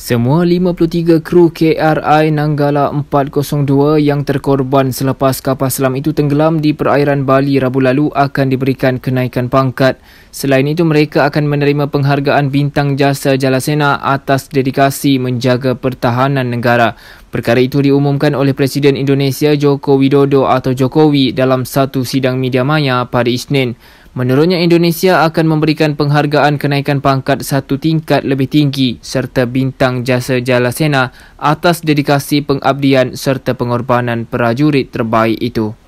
Semua 53 kru KRI Nanggala 402 yang terkorban selepas kapal selam itu tenggelam di perairan Bali Rabu lalu akan diberikan kenaikan pangkat. Selain itu, mereka akan menerima penghargaan bintang jasa Jalasena atas dedikasi menjaga pertahanan negara. Perkara itu diumumkan oleh Presiden Indonesia Joko Widodo atau Jokowi dalam satu sidang media maya pada Isnin. Menurutnya Indonesia akan memberikan penghargaan kenaikan pangkat satu tingkat lebih tinggi serta bintang jasa jalasena atas dedikasi pengabdian serta pengorbanan prajurit terbaik itu.